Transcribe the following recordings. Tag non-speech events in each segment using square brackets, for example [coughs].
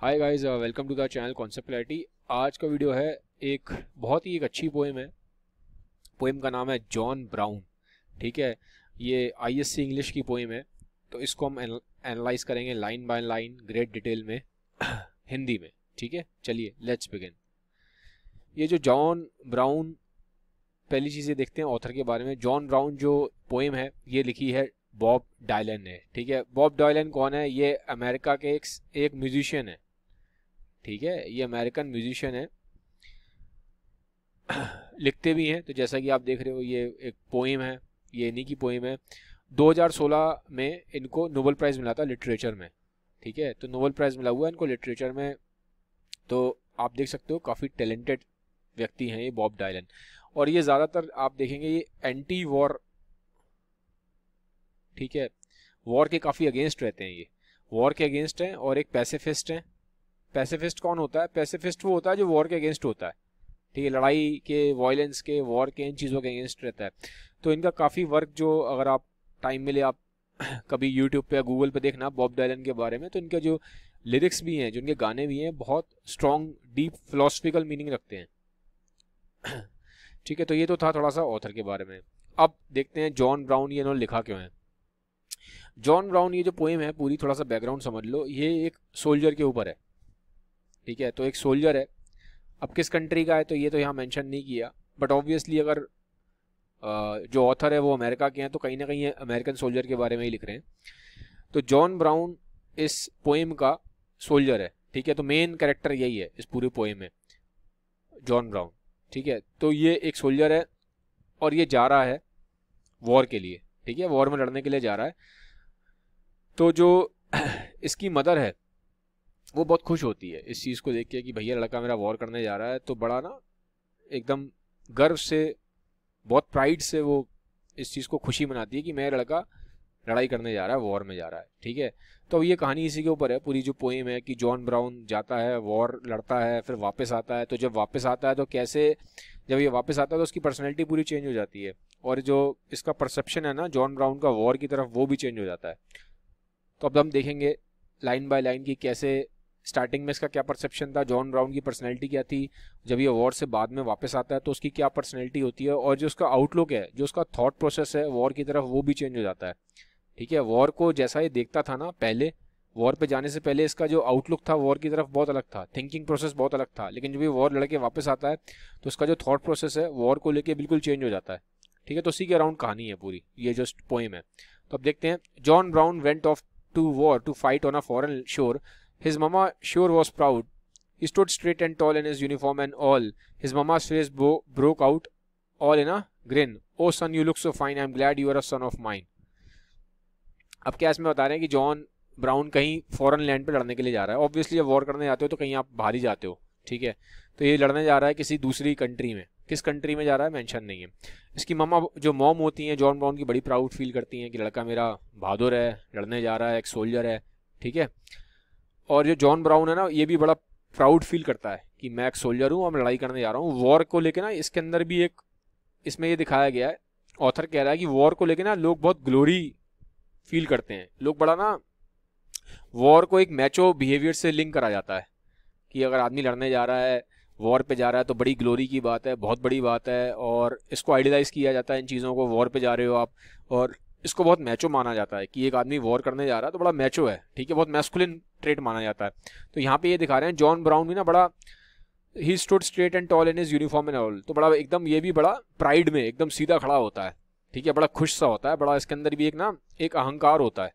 Hi guys welcome to the channel concept clarity आज का video है एक बहुत ही एक अच्छी पोएम है पोएम का नाम है जॉन ब्राउन ठीक है ये आईएससी इंग्लिश की पोएम है तो इसको हम एनालाइज करेंगे line by line great detail में [clears throat] हिंदी में ठीक है चलिए लेट्स बिगिन ये जो जॉन ब्राउन पहली चीज़ें देखते हैं ऑथर के बारे में जॉन ब्राउन जो पोएम है ये लिखी है बॉब डायलन ने ठीक है बॉब डायलन कौन है ये अमेरिका के एक एक म्यूजिशियन है ठीक है ये अमेरिकन म्यूजिशियन है लिखते भी हैं तो जैसा कि आप देख रहे हो ये एक पोइम है ये इन्हीं की पोइम है 2016 में इनको नोबल प्राइज़ मिला था लिटरेचर में ठीक है तो नोबल प्राइज़ मिला हुआ है इनको लिटरेचर में तो आप देख सकते हो काफ़ी टैलेंटेड व्यक्ति हैं ये बॉब डायलन और ये ज़्यादातर आप देखेंगे ये एंटी वॉर ठीक है वॉर के काफ़ी अगेंस्ट रहते हैं ये वॉर के अगेंस्ट हैं और एक पैसेफिस्ट हैं पैसिफिस्ट कौन होता है पैसिफिस्ट वो होता है जो वॉर के अगेंस्ट होता है ठीक है लड़ाई के वायलेंस के वॉर के इन चीज़ों के अगेंस्ट रहता है तो इनका काफ़ी वर्क जो अगर आप टाइम मिले आप [clears throat] कभी यूट्यूब पे या गूगल पे देखना बॉब डायलन के बारे में तो इनका जो लिरिक्स भी हैं जो इनके गाने भी हैं बहुत स्ट्रॉन्ग डीप फिलोसफिकल मीनिंग रखते हैं [clears throat] ठीक है तो ये तो था थोड़ा सा ऑथर के बारे में अब देखते हैं जॉन ब्राउन ये इन्होंने लिखा क्यों है जॉन ब्राउन ये जो पोएम है पूरी थोड़ा सा बैकग्राउंड समझ लो ये एक सोल्जर के ऊपर है ठीक है तो एक सोल्जर है अब किस कंट्री का है तो ये तो यहाँ मेंशन नहीं किया बट ऑब्वियसली अगर जो ऑथर है वो अमेरिका के हैं तो कहीं ना कहीं अमेरिकन सोल्जर के बारे में ही लिख रहे हैं तो जॉन ब्राउन इस पोएम का सोल्जर है ठीक है तो मेन कैरेक्टर यही है इस पूरे पोएम में जॉन ब्राउन ठीक है तो ये एक सोल्जर है और ये जा रहा है वॉर के लिए ठीक है वॉर में लड़ने के लिए जा रहा है तो जो [clears throat] इसकी मदर है वो बहुत खुश होती है इस चीज़ को देख के कि भैया लड़का मेरा वॉर करने जा रहा है तो बड़ा ना एकदम गर्व से बहुत प्राइड से वो इस चीज़ को खुशी मनाती है कि मेरा लड़का लड़ाई करने जा रहा है वॉर में जा रहा है ठीक है तो ये कहानी इसी के ऊपर है पूरी जो पोइम है कि जॉन ब्राउन जाता है वॉर लड़ता है फिर वापस आता है तो जब वापस आता है तो कैसे जब ये वापस आता है तो उसकी पर्सनैलिटी पूरी चेंज हो जाती है और जो इसका परसेप्शन है ना जॉन ब्राउन का वॉर की तरफ वो भी चेंज हो जाता है तो अब हम देखेंगे लाइन बाय लाइन कि कैसे स्टार्टिंग में इसका क्या परसेप्शन था जॉन ब्राउन की पर्सनैलिटी क्या थी जब ये वॉर से बाद में वापस आता है तो उसकी क्या पर्सनैलिटी होती है और जो उसका आउटलुक है जो उसका थाट प्रोसेस है वॉर की तरफ वो भी चेंज हो जाता है ठीक है वॉर को जैसा ये देखता था ना पहले वॉर पे जाने से पहले इसका जो आउटलुक था वॉर की तरफ बहुत अलग था थिंकिंग प्रोसेस बहुत अलग था लेकिन जब ये वॉर लड़के वापस आता है तो उसका जो थॉट प्रोसेस है वॉर को लेके बिल्कुल चेंज हो जाता है ठीक है तो उसी के अराउंड कहानी है पूरी ये जस्ट पोएम है तो अब देखते हैं John Brown went off to war to fight on a foreign shore His mama sure was proud. He stood straight and tall in his uniform and all. His mama's face broke out all in a grin. Oh son, you look so fine. I'm glad you are a son of mine. अब क्या इसमें बता रहे हैं कि John Brown कहीं foreign land पे लड़ने के लिए जा रहा है ऑब्वियसली जब वॉर करने जाते हो तो कहीं आप बाहर ही जाते हो ठीक है तो ये लड़ने जा रहा है किसी दूसरी कंट्री में किस कंट्री में जा रहा है मेंशन नहीं है इसकी ममा जो मॉम होती हैं जॉन ब्राउन की बड़ी प्राउड फील करती हैं कि लड़का मेरा बहादुर है लड़ने जा रहा है एक सोल्जर है ठीक है और जो जॉन ब्राउन है ना ये भी बड़ा प्राउड फील करता है कि मैं एक सोल्जर हूँ और मैं लड़ाई करने जा रहा हूँ वॉर को लेकर ना इसके अंदर भी एक इसमें ये दिखाया गया है ऑथर कह रहा है कि वॉर को लेकर ना लोग बहुत ग्लोरी फील करते हैं लोग बड़ा ना वॉर को एक मैचो बिहेवियर से लिंक करा जाता है कि अगर आदमी लड़ने जा रहा है वॉर पे जा रहा है तो बड़ी ग्लोरी की बात है बहुत बड़ी बात है और इसको आइडियलाइज़ किया जाता है इन चीज़ों को वॉर पे जा रहे हो आप और इसको बहुत मैचो माना जाता है कि एक आदमी वॉर करने जा रहा है तो बड़ा मैचो है ठीक है बहुत मैस्कुलिन ट्रेट माना जाता है तो यहाँ पे ये दिखा रहे हैं जॉन ब्राउन भी ना बड़ा ही stood straight and tall in his uniform and all तो बड़ा एकदम ये भी बड़ा प्राइड में एकदम सीधा खड़ा होता है ठीक है बड़ा खुश सा होता है बड़ा इसके अंदर भी एक ना एक अहंकार होता है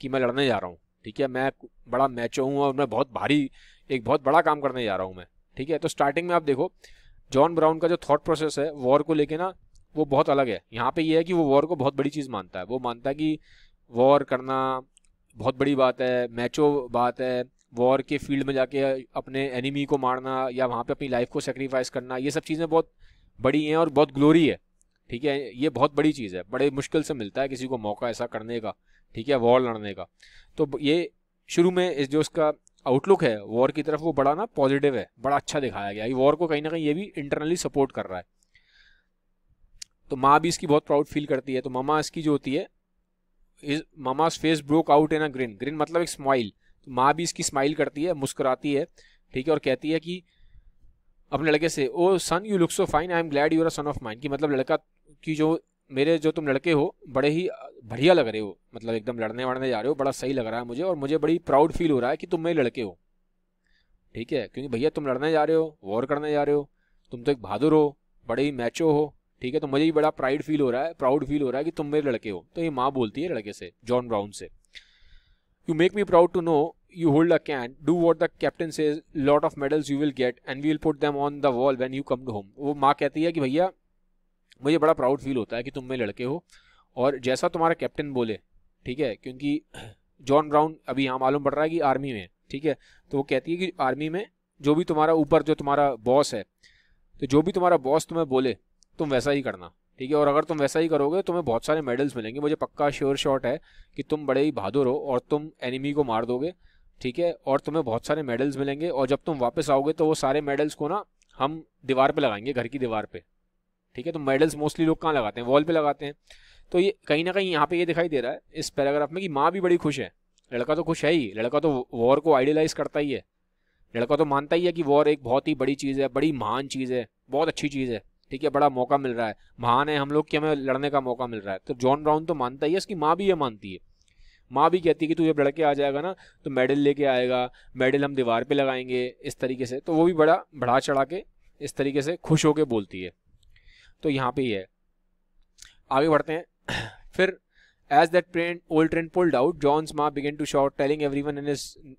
कि मैं लड़ने जा रहा हूँ ठीक है मैं बड़ा मैचो हूँ और मैं बहुत भारी एक बहुत बड़ा काम करने जा रहा हूँ मैं ठीक है तो स्टार्टिंग में आप देखो जॉन ब्राउन का जो थॉट प्रोसेस है वॉर को लेके ना वो बहुत अलग है यहाँ पे ये है कि वो वॉर को बहुत बड़ी चीज़ मानता है वो मानता है कि वॉर करना बहुत बड़ी बात है मैचो बात है वॉर के फील्ड में जाके अपने एनिमी को मारना या वहाँ पे अपनी लाइफ को सेक्रीफाइस करना ये सब चीज़ें बहुत बड़ी हैं और बहुत ग्लोरी है ठीक है ये बहुत बड़ी चीज़ है बड़े मुश्किल से मिलता है किसी को मौका ऐसा करने का ठीक है वॉर लड़ने का तो ये शुरू में इस जो उसका आउटलुक है वॉर की तरफ वो बड़ा ना पॉजिटिव है बड़ा अच्छा दिखाया गया ये वॉर को कहीं ना कहीं ये भी इंटरनली सपोर्ट कर रहा है तो माँ भी इसकी बहुत प्राउड फील करती है तो मामा इसकी जो होती है his mama's face broke out in a grin grin मतलब एक स्माइल तो माँ भी इसकी स्माइल करती है मुस्कुराती है ठीक है और कहती है कि अपने लड़के से oh son you look so fine I am glad you are son of mind कि मतलब लड़का की जो मेरे जो तुम लड़के हो बड़े ही बढ़िया लग रहे हो मतलब एकदम लड़ने वड़ने जा रहे हो बड़ा सही लग रहा है मुझे और मुझे बड़ी प्राउड फील हो रहा है कि तुम मेरे लड़के हो ठीक है क्योंकि भैया तुम लड़ने जा रहे हो वॉर करने जा रहे हो तुम तो एक बहादुर हो बड़े ही मैचो हो ठीक है तो मुझे भी बड़ा प्राइड फील हो रहा है प्राउड फील हो रहा है कि तुम मेरे लड़के हो तो ये माँ बोलती है लड़के से जॉन ब्राउन से you make me proud to know you hold a can do what the captain says lot of medals you will get and we will put them on the wall when you come to home वो माँ कहती है कि भैया मुझे बड़ा proud feel होता है कि तुम मेरे लड़के हो और जैसा तुम्हारा कैप्टन बोले ठीक है क्योंकि जॉन ब्राउन अभी यहाँ मालूम पड़ रहा है कि आर्मी में ठीक है तो वो कहती है कि आर्मी में जो भी तुम्हारा ऊपर जो तुम्हारा बॉस है तो जो भी तुम्हारा बॉस तुम्हें बोले तुम वैसा ही करना ठीक है और अगर तुम वैसा ही करोगे तुम्हें बहुत सारे मेडल्स मिलेंगे मुझे पक्का श्योर शॉट है कि तुम बड़े ही बहादुर हो और तुम एनिमी को मार दोगे ठीक है और तुम्हें बहुत सारे मेडल्स मिलेंगे और जब तुम वापस आओगे तो वो सारे मेडल्स को ना हम दीवार पे लगाएंगे घर की दीवार पे ठीक है तो मेडल्स मोस्टली लोग कहाँ लगाते हैं वॉल पे लगाते हैं तो ये कहीं ना कहीं यहाँ पे ये दिखाई दे रहा है इस पैराग्राफ में कि माँ भी बड़ी खुश है लड़का तो खुश है ही लड़का तो वॉर को आइडियलाइज करता ही है लड़का तो मानता ही है कि वॉर एक बहुत ही बड़ी चीज़ है बड़ी महान चीज़ है बहुत अच्छी चीज़ है ठीक है बड़ा मौका मिल रहा है महान है हम लोग कि हमें लड़ने का मौका मिल रहा है तो जॉन ब्राउन तो मानता ही है उसकी माँ भी ये मानती है माँ भी कहती है कि तू जब लड़के आ जाएगा ना तो मेडल लेके आएगा मेडल हम दीवार पे लगाएंगे इस तरीके से तो वो भी बड़ा बढ़ा चढ़ा के इस तरीके से खुश होके बोलती है तो यहाँ पे ही है आगे बढ़ते हैं [clears throat] फिर as that train old train pulled out John's माँ began to shout telling everyone in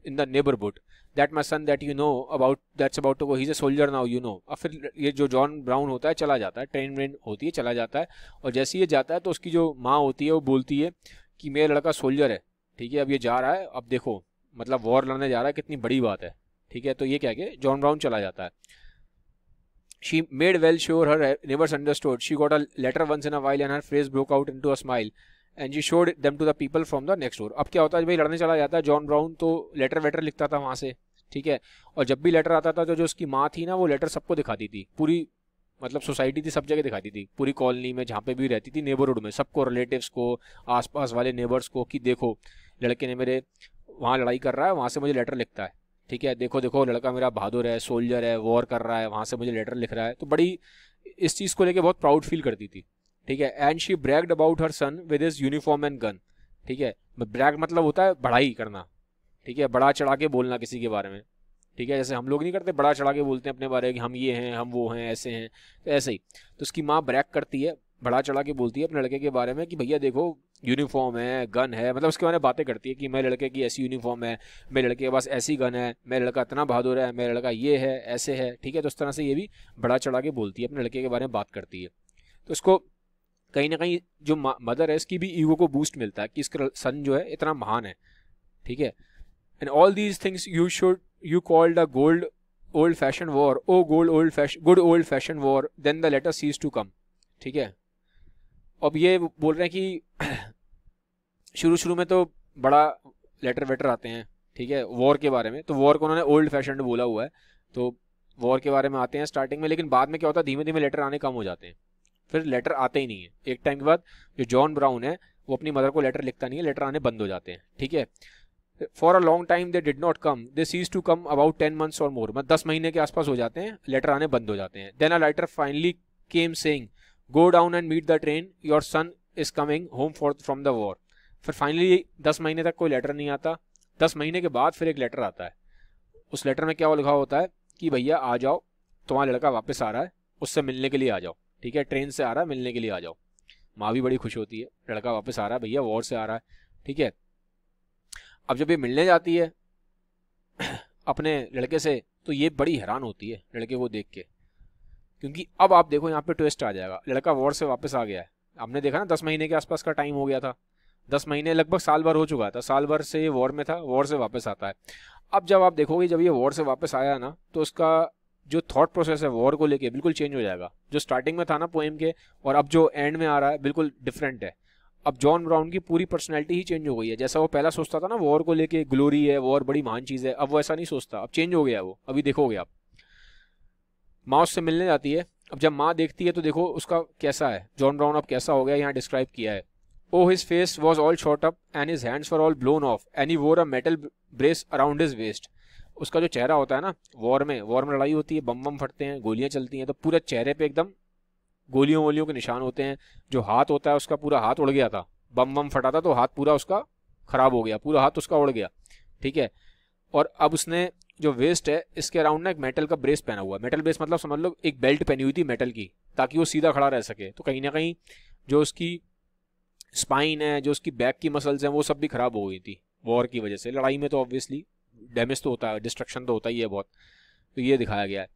in the neighbourhood that my son that you know about that's about to go a soldier now you know और फिर ये जो John brown होता है चला जाता है ट्रेन व्रेन होती है चला जाता है और जैसे ये जाता है तो उसकी जो माँ होती है वो बोलती है कि मेरा लड़का सोल्जर है ठीक है अब ये जा रहा है अब देखो मतलब वॉर लड़ने जा रहा है कितनी बड़ी बात है ठीक है तो ये क्या कि जॉन ब्राउन चला जाता है She made well sure her neighbors understood. She got a letter once in a while and her face broke out into a smile. And you showed them to the people from the next door अब क्या होता है भाई लड़ने चला जाता है John Brown तो लेटर वेटर लिखता था वहाँ से ठीक है और जब भी लेटर आता था तो जो उसकी माँ थी ना वो लेटर सबको दिखाती थी पूरी मतलब सोसाइटी थी सब जगह दिखाती थी पूरी कॉलोनी में जहाँ पे भी रहती थी नेबरहुड में सबको रिलेटिव्स को आसपास वाले नेबर्स को कि देखो लड़के ने मेरे वहाँ लड़ाई कर रहा है वहाँ से मुझे लेटर लिखता है ठीक है देखो देखो लड़का मेरा बहादुर है सोल्जर है वॉर कर रहा है वहाँ से मुझे लेटर लिख रहा है तो बड़ी इस चीज़ को लेकर बहुत प्राउड फील करती थी ठीक है and she bragged about her son with his uniform and gun ठीक है ब्रैग मतलब होता है बढ़ाई करना ठीक है बड़ा चढ़ा के बोलना किसी के बारे में ठीक है जैसे हम लोग नहीं करते बड़ा चढ़ा के बोलते हैं अपने बारे में कि हम ये हैं हम वो हैं ऐसे हैं तो ऐसे ही तो उसकी माँ ब्रैक करती है बड़ा चढ़ा के बोलती है अपने लड़के के बारे में कि भैया देखो यूनिफॉर्म है गन है मतलब उसके बारे में बातें करती है कि मेरे लड़के की ऐसी यूनिफॉर्म है मेरे लड़के के पास ऐसी गन है मेरा लड़का इतना बहादुर है मेरा लड़का ये है ऐसे है ठीक है तो उस तरह से ये भी बड़ा चढ़ा के बोलती है अपने लड़के के बारे में बात करती है तो उसको कहीं ना कहीं जो मदर है इसकी भी ईगो को बूस्ट मिलता है कि इसका सन जो है इतना महान है ठीक है and all these things you should you called a gold old fashion war oh gold old fashion good old fashion war then the letter ceased to come ठीक है अब ये बोल रहे हैं कि [clears throat] शुरू शुरू में तो बड़ा लेटर वेटर आते हैं ठीक है वॉर के बारे में तो वॉर को उन्होंने ओल्ड फैशन बोला हुआ है तो वॉर के बारे में आते हैं स्टार्टिंग में लेकिन बाद में क्या होता है धीमे धीमे लेटर आने कम हो जाते हैं फिर लेटर आते ही नहीं है एक टाइम के बाद जो जॉन ब्राउन है वो अपनी मदर को लेटर लिखता नहीं है लेटर आने बंद हो जाते हैं ठीक है for a long time they did not come they ceased to come about ten months or more मतलब दस महीने के आसपास हो जाते हैं लेटर आने बंद हो जाते हैं then a letter finally came saying go down and meet the train your son is coming home for from the war फिर फाइनली दस महीने तक कोई लेटर नहीं आता दस महीने के बाद फिर एक लेटर आता है उस लेटर में क्या लिखा होता है कि भैया आ जाओ तुम्हारा लड़का वापस आ रहा है उससे मिलने के लिए आ जाओ ठीक है ट्रेन से आ रहा है मिलने के लिए आ जाओ माँ भी बड़ी खुश होती है लड़का वापस आ रहा है भैया वॉर से आ रहा है ठीक है अब जब ये मिलने जाती है [clears throat] अपने लड़के से तो ये बड़ी हैरान होती है लड़के को देख के क्योंकि अब आप देखो यहाँ पे ट्विस्ट आ जाएगा लड़का वॉर से वापस आ गया है आपने देखा ना दस महीने के आसपास का टाइम हो गया था दस महीने लगभग साल भर हो चुका था साल भर से ये वॉर में था वॉर से वापस आता है अब जब आप देखोगे जब ये वॉर से वापस आया ना तो उसका जो थॉट प्रोसेस है वॉर को लेके बिल्कुल चेंज हो जाएगा जो स्टार्टिंग में था ना पोएम के और अब जो एंड में आ रहा है बिल्कुल डिफरेंट है अब जॉन ब्राउन की पूरी पर्सनैलिटी ही चेंज हो गई है जैसा वो पहला सोचता था ना वॉर को लेके ग्लोरी है वॉर बड़ी महान चीज़ है अब वो ऐसा नहीं सोचता अब चेंज हो गया वो अभी देखोगे आप माँ उससे मिलने जाती है अब जब माँ देखती है तो देखो उसका कैसा है जॉन ब्राउन अब कैसा हो गया यहाँ डिस्क्राइब किया है oh his face was all shot up and his hands for all blown off and he wore a metal brace around his waist उसका जो चेहरा होता है ना वॉर में वॉर में लड़ाई होती है बम बम फटते हैं गोलियां चलती हैं तो पूरे चेहरे पे एकदम गोलियों वोलियों के निशान होते हैं जो हाथ होता है उसका पूरा हाथ उड़ गया था बम बम फटा था तो हाथ पूरा उसका ख़राब हो गया पूरा हाथ उसका उड़ गया ठीक है और अब उसने जो वेस्ट है इसके अराउंड ना एक मेटल का ब्रेस पहना हुआ है मेटल ब्रेस मतलब समझ लो एक बेल्ट पहनी हुई थी मेटल की ताकि वो सीधा खड़ा रह सके तो कहीं ना कहीं जो उसकी स्पाइन है जो उसकी बैक की मसल्स हैं वो सब भी ख़राब हो गई थी वॉर की वजह से लड़ाई में तो ऑब्वियसली डैमेज तो होता है डिस्ट्रक्शन तो होता ही है बहुत तो ये दिखाया गया है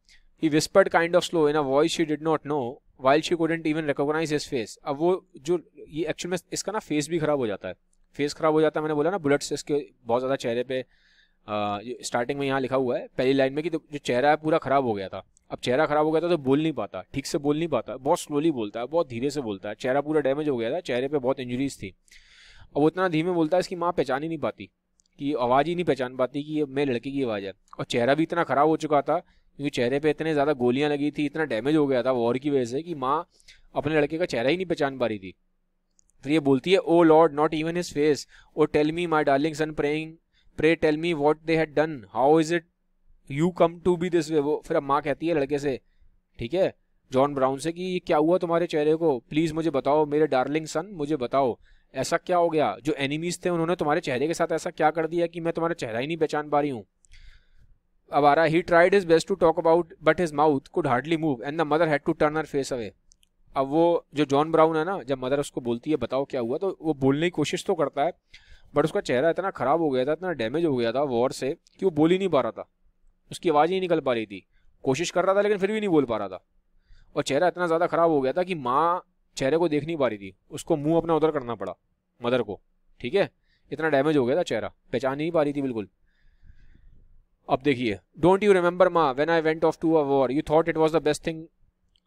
he whispered kind of slow in a voice she did not know while she couldn't even recognise his face अब वो जो ये एक्चुअल में इसका ना फेस भी खराब हो जाता है फेस खराब हो जाता है मैंने बोला ना बुलेट्स इसके बहुत ज़्यादा चेहरे पे स्टार्टिंग में यहाँ लिखा हुआ है पहली लाइन में कि तो जो चेहरा है पूरा ख़राब हो गया था अब चेहरा ख़राब हो गया था तो बोल नहीं पाता ठीक से बोल नहीं पाता बहुत स्लोली बोलता है बहुत धीरे से बोलता है चेहरा पूरा डैमेज हो गया था चेहरे पर बहुत इंजरीज थी अब वो इतना धीमे बोलता है इसकी माँ पहचान ही नहीं पाती कि आवाज़ ही नहीं पहचान पाती कि ये मेरे लड़के की आवाज़ है और चेहरा भी इतना ख़राब हो चुका था क्योंकि चेहरे पे इतने ज़्यादा गोलियां लगी थी इतना डैमेज हो गया था वॉर की वजह से कि माँ अपने लड़के का चेहरा ही नहीं पहचान पा रही थी फिर ये बोलती है oh Lord not even his face oh tell me my darling son praying pray tell me what they had done how is it you come to be this way वो फिर अब माँ कहती है लड़के से ठीक है जॉन ब्राउन से कि ये क्या हुआ तुम्हारे चेहरे को प्लीज़ मुझे बताओ मेरे डार्लिंग सन मुझे बताओ ऐसा क्या हो गया जो एनिमीज़ थे उन्होंने तुम्हारे चेहरे के साथ ऐसा क्या कर दिया कि मैं तुम्हारा चेहरा ही नहीं पहचान पा रही हूँ अब आ रहा he tried his best to talk about but his mouth could hardly move and the mother had to turn her face away अब वो जो जॉन ब्राउन है ना जब मदर उसको बोलती है बताओ क्या हुआ तो वो बोलने की कोशिश तो करता है बट उसका चेहरा इतना ख़राब हो गया था इतना डैमेज हो गया था वॉर से कि वो बोल ही नहीं पा रहा था उसकी आवाज़ ही नहीं निकल पा रही थी कोशिश कर रहा था लेकिन फिर भी नहीं बोल पा रहा था और चेहरा इतना ज़्यादा ख़राब हो गया था कि माँ चेहरे को देख नहीं पा रही थी उसको मुंह अपना उधर करना पड़ा मदर को ठीक है इतना डैमेज हो गया था चेहरा पहचान नहीं पा रही थी बिल्कुल अब देखिए डोंट यू रिमेंबर माँ when I went off to a war you thought it was the best thing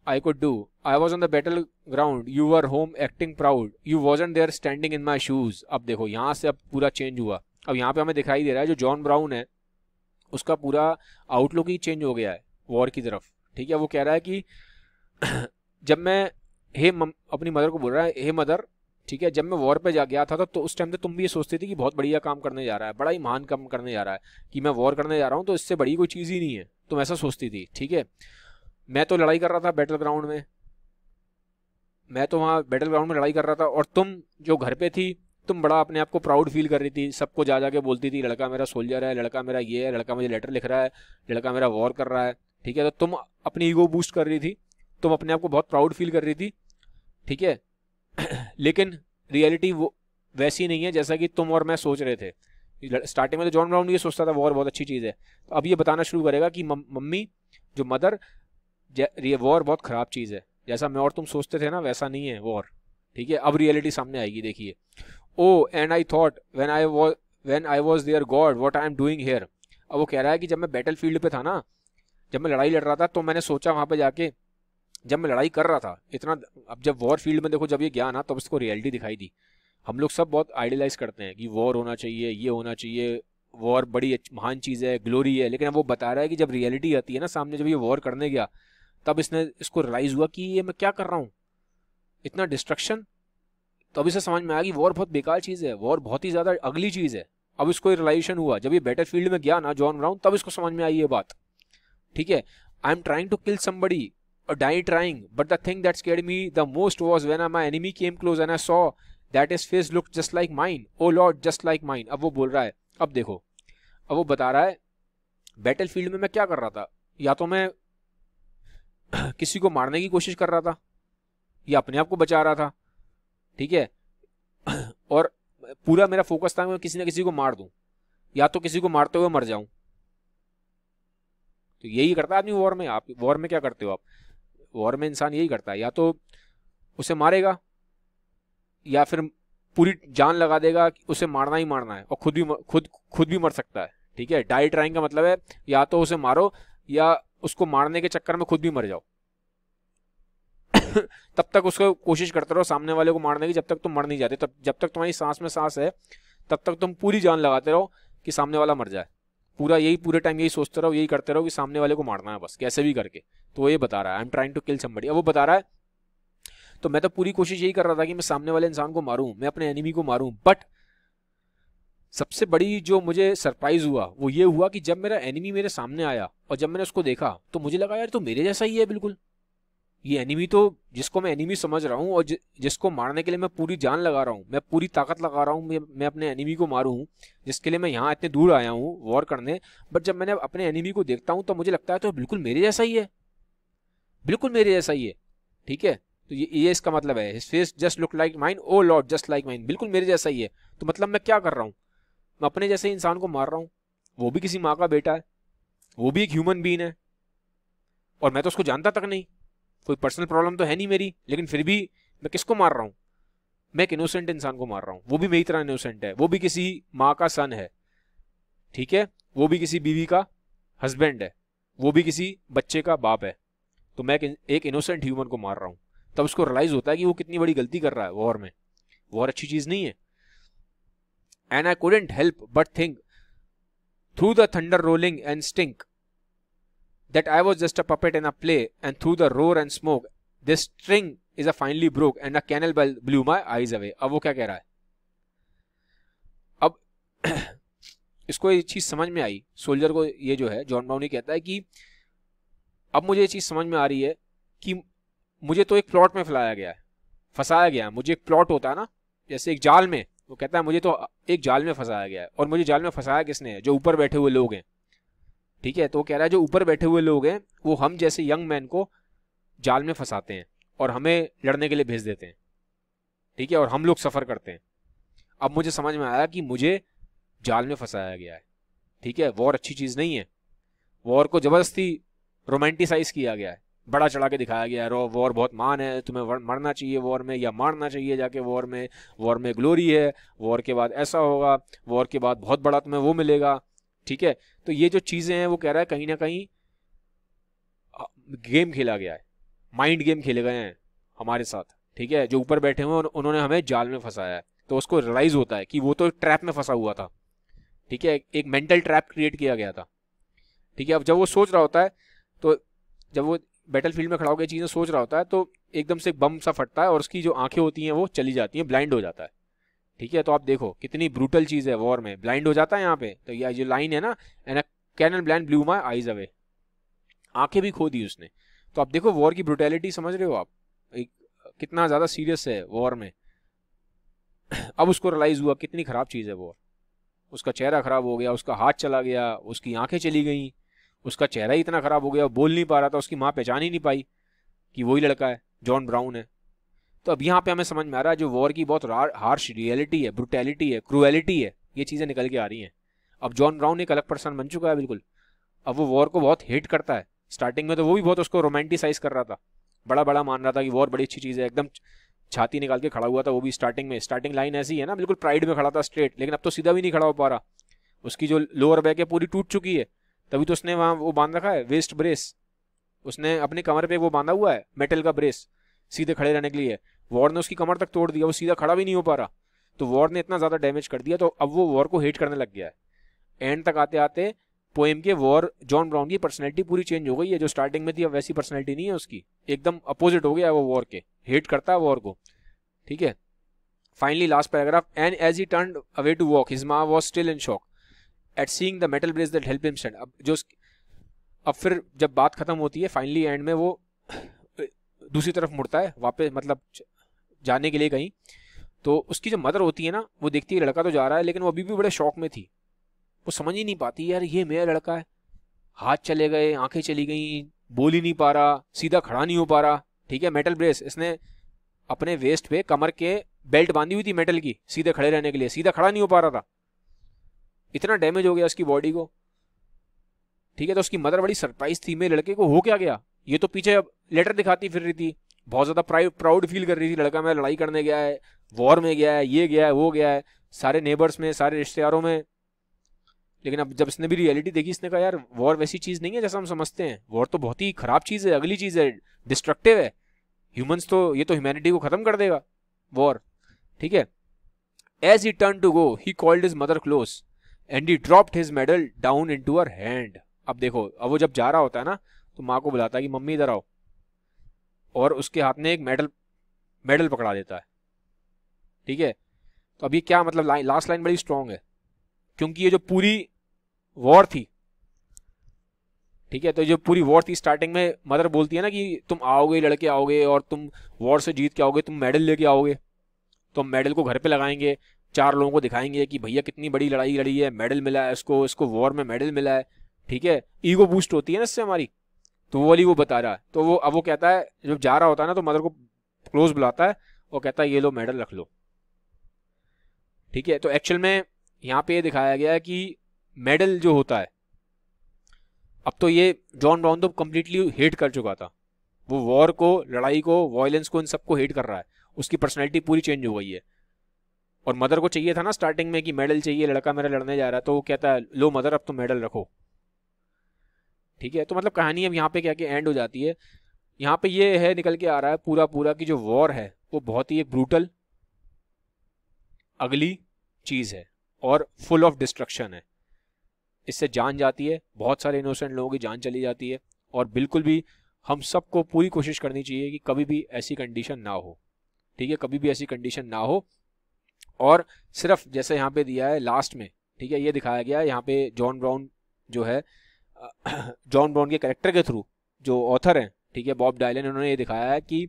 I could do I was on the battle ground you are home acting proud you was and there standing in my shoes अब देखो यहाँ से अब पूरा change हुआ अब यहाँ पे हमें दिखाई दे रहा है जो जॉन ब्राउन है उसका पूरा आउटलुक ही चेंज हो गया है वॉर की तरफ ठीक है वो कह रहा है कि [clears throat] जब मैं हे अपनी मदर को बोल रहा है हे मदर ठीक है जब मैं वॉर पे जा गया था तो, तो उस टाइम पे तो तुम भी ये सोचते थे कि बहुत बढ़िया काम करने जा रहा है बड़ा ही महान काम करने जा रहा है कि मैं वॉर करने जा रहा हूँ तो इससे बड़ी कोई चीज़ ही नहीं है तुम ऐसा सोचती थी ठीक है मैं तो लड़ाई कर रहा था बैटल ग्राउंड में मैं तो वहाँ बैटल ग्राउंड में लड़ाई कर रहा था और तुम जो घर पे थी तुम बड़ा अपने आप को प्राउड फील कर रही थी सबको जा जाके बोलती थी लड़का मेरा सोल्जर है लड़का मेरा ये है लड़का मुझे लेटर लिख रहा है लड़का मेरा वॉर कर रहा है ठीक है तो तुम अपनी ईगो बूस्ट कर रही थी तुम अपने आप को बहुत प्राउड फील कर रही थी ठीक है [clears throat] लेकिन रियलिटी वो वैसी नहीं है जैसा कि तुम और मैं सोच रहे थे स्टार्टिंग में तो जॉन ब्राउन ये सोचता था वॉर बहुत अच्छी चीज़ है तो अब ये बताना शुरू करेगा कि मम्मी जो मदर ये वॉर बहुत ख़राब चीज़ है जैसा मैं और तुम सोचते थे ना वैसा नहीं है वॉर ठीक है अब रियलिटी सामने आएगी देखिए oh and I thought when I was when I was there God what I am doing here अब वो कह रहा है कि जब मैं बैटल फील्ड पर था ना जब मैं लड़ाई लड़ रहा था तो मैंने सोचा वहाँ पर जाके जब मैं लड़ाई कर रहा था इतना अब जब वॉर फील्ड में देखो जब ये गया ना तब इसको रियलिटी दिखाई दी हम लोग सब बहुत आइडियलाइज करते हैं कि वॉर होना चाहिए ये होना चाहिए वॉर बड़ी महान चीज़ है ग्लोरी है लेकिन अब वो बता रहा है कि जब रियलिटी आती है ना सामने जब ये वॉर करने गया तब इसने इसको रियलाइज हुआ कि ये मैं क्या कर रहा हूँ इतना डिस्ट्रक्शन तो इसे समझ में आया कि वॉर बहुत बेकार चीज़ है वॉर बहुत ही ज़्यादा अगली चीज़ है अब इसको रिलाइजेशन हुआ जब ये बैटल फील्ड में गया ना जॉन ब्राउन तब इसको समझ में आई ये बात ठीक है I am trying to kill somebody die trying. But the thing that scared me the most was when my enemy came close and I saw that his face looked just like mine. Oh lord, just like mine. अब वो बोल रहा है अब देखो अब वो बता रहा है बैटल फील्ड में मैं क्या कर रहा था या तो मैं [clears throat] किसी को मारने की कोशिश कर रहा था या अपने आप को बचा रहा था ठीक है [clears throat] और पूरा मेरा फोकस था मैं किसी ना किसी को मार दूं या तो किसी को मारते हुए मर जाऊं तो यही करता है आदमी वॉर में आप वॉर में क्या करते हो आप वॉर में इंसान यही करता है या तो उसे मारेगा या फिर पूरी जान लगा देगा कि उसे मारना ही मारना है और खुद भी खुद खुद भी मर सकता है ठीक है डाई ट्राइंग का मतलब है या तो उसे मारो या उसको मारने के चक्कर में खुद भी मर जाओ [coughs] तब तक उसको कोशिश करते रहो सामने वाले को मारने की जब तक तुम मर नहीं जाते तब जब तक तुम्हारी सांस में सांस है तब तक तुम पूरी जान लगाते रहो कि सामने वाला मर जाए पूरा यही पूरे टाइम यही सोचते रहो यही करते रहो कि सामने वाले को मारना है बस कैसे भी करके तो ये बता रहा है I am trying to kill somebody अब वो बता रहा है तो मैं तो पूरी कोशिश यही कर रहा था कि मैं सामने वाले इंसान को मारूं मैं अपने एनिमी को मारूं बट सबसे बड़ी जो मुझे सरप्राइज हुआ वो ये हुआ कि जब मेरा एनिमी मेरे सामने आया और जब मैंने उसको देखा तो मुझे लगा यार तो मेरे जैसा ही है बिल्कुल ये एनिमी तो जिसको मैं एनिमी समझ रहा हूँ और जि, जिसको मारने के लिए मैं पूरी जान लगा रहा हूँ मैं पूरी ताकत लगा रहा हूँ मैं, मैं अपने एनिमी को मारूँ जिसके लिए मैं यहाँ इतने दूर आया हूँ वॉर करने बट जब मैंने अपने एनिमी को देखता हूँ तो मुझे लगता है तो बिल्कुल मेरे जैसा ही है बिल्कुल मेरे जैसा ही है ठीक है तो ये ये इसका मतलब है his face just look like mind oh Lord just like mind बिल्कुल मेरे जैसा ही है तो मतलब मैं क्या कर रहा हूँ मैं अपने जैसे इंसान को मार रहा हूँ वो भी किसी माँ का बेटा है वो भी एक ह्यूमन बीन है और मैं तो उसको जानता तक नहीं कोई पर्सनल प्रॉब्लम तो है नहीं मेरी लेकिन फिर भी मैं किसको मार रहा हूँ मैं एक इनोसेंट इंसान को मार रहा हूँ वो भी मेरी तरह इनोसेंट है वो भी किसी माँ का सन है ठीक है वो भी किसी बीवी का हस्बैंड है वो भी किसी बच्चे का बाप है तो मैं एक इनोसेंट ह्यूमन को मार रहा हूँ तब उसको रियलाइज होता है कि वो कितनी बड़ी गलती कर रहा है वॉर में वॉर अच्छी चीज़ नहीं है and I couldn't help but think through the thunder rolling and stink that I was just a puppet in a play, and through the roar and smoke, this string is a finally broke, and a canal bell blew my eyes away. अब वो क्या कह रहा है अब [clears throat] इसको ये चीज़ समझ में आई सोल्जर को ये जो है जॉन ब्राउनी कहता है कि अब मुझे ये चीज़ समझ में आ रही है कि मुझे तो एक प्लॉट में फैलाया गया है फंसाया गया है मुझे एक प्लॉट होता है ना जैसे एक जाल में वो कहता है मुझे तो एक जाल में फंसाया गया है और मुझे जाल में फंसाया किसने है जो ऊपर बैठे हुए लोग हैं ठीक है तो कह रहा है जो ऊपर बैठे हुए लोग हैं वो हम जैसे यंग मैन को जाल में फंसाते हैं और हमें लड़ने के लिए भेज देते हैं ठीक है और हम लोग सफ़र करते हैं अब मुझे समझ में आया कि मुझे जाल में फंसाया गया है ठीक है वॉर अच्छी चीज़ नहीं है वॉर को ज़बरदस्ती रोमांटिसाइज किया गया है बड़ा चढ़ा के दिखाया गया है वॉर बहुत मान है तुम्हें मरना चाहिए वॉर में या मारना चाहिए जाके वॉर में वॉर में ग्लोरी है वॉर के बाद ऐसा होगा वॉर के बाद बहुत बड़ा तुम्हें वो मिलेगा ठीक है तो ये जो चीज़ें हैं वो कह रहा है कहीं ना कहीं गेम खेला गया है माइंड गेम खेले गए हैं हमारे साथ ठीक है जो ऊपर बैठे हुए हैं उन्होंने हमें जाल में फंसाया है तो उसको रियलाइज़ होता है कि वो तो ट्रैप में फंसा हुआ था ठीक है एक मेंटल ट्रैप क्रिएट किया गया था ठीक है अब जब वो सोच रहा होता है तो जब वो बैटल फील्ड में खड़ा होकर चीज़ें सोच रहा होता है तो एकदम से बम सा फटता है और उसकी जो आंखें होती हैं वो चली जाती हैं ब्लाइंड हो जाता है ठीक है तो आप देखो कितनी ब्रूटल चीज़ है वॉर में ब्लाइंड हो जाता है यहाँ पे तो ये जो लाइन है ना and an blind blew my eyes away आंखें भी खो दी उसने तो आप देखो वॉर की ब्रूटेलिटी समझ रहे हो आप एक कितना ज़्यादा सीरियस है वॉर में अब उसको रिलाइज़ हुआ कितनी ख़राब चीज़ है वॉर उसका चेहरा ख़राब हो गया उसका हाथ चला गया उसकी आंखें चली गई उसका चेहरा ही इतना ख़राब हो गया बोल नहीं पा रहा था उसकी माँ पहचान ही नहीं पाई कि वही लड़का है जॉन ब्राउन है तो अब यहाँ पे हमें समझ में आ रहा है जो वॉर की बहुत हार्श रियलिटी है ब्रुटैलिटी है क्रूएलिटी है ये चीज़ें निकल के आ रही हैं अब जॉन ब्राउन एक अलग पर्सन बन चुका है बिल्कुल अब वो वॉर को बहुत हेट करता है स्टार्टिंग में तो वो भी बहुत उसको रोमांटिसाइज कर रहा था बड़ा बड़ा मान रहा था कि वॉर बड़ी अच्छी चीज़ है एकदम छाती निकाल के खड़ा हुआ था वो भी स्टार्टिंग में स्टार्टिंग लाइन ऐसी है ना बिल्कुल प्राइड में खड़ा था स्ट्रेट लेकिन अब तो सीधा भी नहीं खड़ा हो पा रहा उसकी जो लोअर बैक है पूरी टूट चुकी है तभी तो उसने वहाँ वो बांध रखा है वेस्ट ब्रेस उसने अपने कमर पे वो बांधा हुआ है मेटल का ब्रेस सीधे खड़े रहने के लिए वॉर ने उसकी कमर तक तोड़ दिया वो सीधा खड़ा भी नहीं हो पा रहा तो वॉर ने इतना ज़्यादा डैमेज कर दिया तो अब वो वॉर को हेट करने लग गया है एंड तक आते आते पोएम के वॉर जॉन ब्राउन की पर्सनैलिटी पूरी चेंज हो गई है जो स्टार्टिंग में थी अब वैसी पर्सनैलिटी नहीं है उसकी एकदम अपोजिट हो गया है वो वॉर के हेट करता है वॉर को ठीक है finally last paragraph and as he turn away to walk his ma was still in shock at seeing the metal bridge that help him stand अब जो अब फिर जब बात खत्म होती है फाइनली एंड में वो दूसरी तरफ मुड़ता है वापस मतलब जाने के लिए कहीं तो उसकी जो मदर होती है ना वो देखती है लड़का तो जा रहा है लेकिन वो अभी भी बड़े शौक में थी वो समझ ही नहीं पाती यार ये मेरा लड़का है हाथ चले गए आंखें चली गई बोल ही नहीं पा रहा सीधा खड़ा नहीं हो पा रहा ठीक है मेटल ब्रेस इसने अपने वेस्ट पे कमर के बेल्ट बांधी हुई थी मेटल की सीधे खड़े रहने के लिए सीधा खड़ा नहीं हो पा रहा था इतना डैमेज हो गया उसकी बॉडी को ठीक है तो उसकी मदर बड़ी सरप्राइज थी मेरे लड़के को हो क्या गया ये तो पीछे अब लेटर दिखाती फिर रही थी बहुत ज़्यादा प्राउड फील कर रही थी लड़का मैं लड़ाई करने गया है वॉर में गया है ये गया है वो गया है सारे नेबर्स में सारे रिश्तेदारों में लेकिन अब जब इसने भी रियलिटी देखी इसने कहा यार वॉर वैसी चीज़ नहीं है जैसा हम समझते हैं वॉर तो बहुत ही ख़राब चीज़ है अगली चीज़ है डिस्ट्रक्टिव है ह्यूमंस तो ये तो ह्यूमैनिटी को ख़त्म कर देगा वॉर ठीक है as he turn to go he called his mother close and he dropped his medal down into her hand अब देखो अब वो जब जा रहा होता है ना तो माँ को बुलाता है कि मम्मी इधर आओ और उसके हाथ में एक मेडल मेडल पकड़ा देता है ठीक है तो अब ये क्या मतलब लाइन लास्ट लाइन बड़ी स्ट्रांग है क्योंकि ये जो पूरी वॉर थी ठीक है तो जो पूरी वॉर थी स्टार्टिंग में मदर बोलती है ना कि तुम आओगे लड़के आओगे और तुम वॉर से जीत के आओगे तुम मेडल लेके आओगे तो हम मेडल को घर पे लगाएंगे चार लोगों को दिखाएंगे कि भैया कितनी बड़ी लड़ाई लड़ी है मेडल मिला है इसको इसको वॉर में मेडल मिला है ठीक है ईगो बूस्ट होती है ना इससे हमारी तो वो वाली वो बता रहा है तो वो अब वो कहता है जब जा रहा होता है ना तो मदर को क्लोज बुलाता है और कहता है ये लो मेडल रख लो ठीक है तो एक्चुअल में यहाँ पे ये दिखाया गया है कि मेडल जो होता है अब तो ये जॉन ब्राउन तो कम्प्लीटली हेट कर चुका था वो वॉर को लड़ाई को वायलेंस को इन सबको हेट कर रहा है उसकी पर्सनैलिटी पूरी चेंज हो गई है और मदर को चाहिए था ना स्टार्टिंग में कि मेडल चाहिए लड़का मेरा लड़ने जा रहा है तो वो कहता है लो मदर अब तो मेडल रखो ठीक है तो मतलब कहानी अब यहाँ पे क्या कि एंड हो जाती है यहाँ पे ये है निकल के आ रहा है पूरा पूरा कि जो वॉर है वो बहुत ही एक ब्रूटल अगली चीज़ है और फुल ऑफ डिस्ट्रक्शन है इससे जान जाती है बहुत सारे इनोसेंट लोगों की जान चली जाती है और बिल्कुल भी हम सबको पूरी कोशिश करनी चाहिए कि कभी भी ऐसी कंडीशन ना हो ठीक है कभी भी ऐसी कंडीशन ना हो और सिर्फ जैसे यहाँ पे दिया है लास्ट में ठीक है ये दिखाया गया है यहाँ पे जॉन ब्राउन जो है [clears throat] जॉन ब्राउन के करेक्टर के थ्रू जो ऑथर हैं ठीक है बॉब डायलन उन्होंने ये दिखाया है कि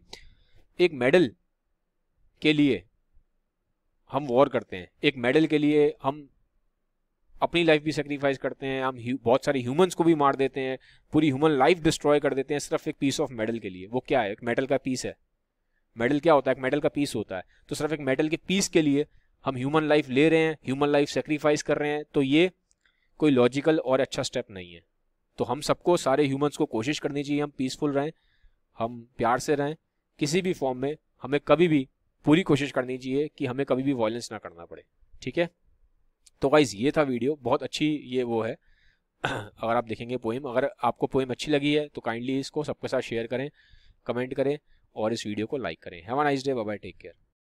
एक मेडल के लिए हम वॉर करते हैं एक मेडल के लिए हम अपनी लाइफ भी सेक्रीफाइस करते हैं हम बहुत सारे ह्यूमंस को भी मार देते हैं पूरी ह्यूमन लाइफ डिस्ट्रॉय कर देते हैं सिर्फ एक पीस ऑफ मेडल के लिए वो क्या है एक मेडल का पीस है मेडल क्या होता है एक मेडल का पीस होता है तो सिर्फ एक मेडल के पीस के लिए हम ह्यूमन लाइफ ले रहे हैं ह्यूमन लाइफ सेक्रीफाइस कर रहे हैं तो ये कोई लॉजिकल और अच्छा स्टेप नहीं है तो हम सबको सारे ह्यूमंस को कोशिश करनी चाहिए हम पीसफुल रहें हम प्यार से रहें किसी भी फॉर्म में हमें कभी भी पूरी कोशिश करनी चाहिए कि हमें कभी भी वॉयलेंस ना करना पड़े ठीक है तो गाइज़ ये था वीडियो बहुत अच्छी ये वो है [clears throat] अगर आप देखेंगे पोइम अगर आपको पोइम अच्छी लगी है तो काइंडली इसको सबके साथ शेयर करें कमेंट करें और इस वीडियो को लाइक करें have a nice day bye take care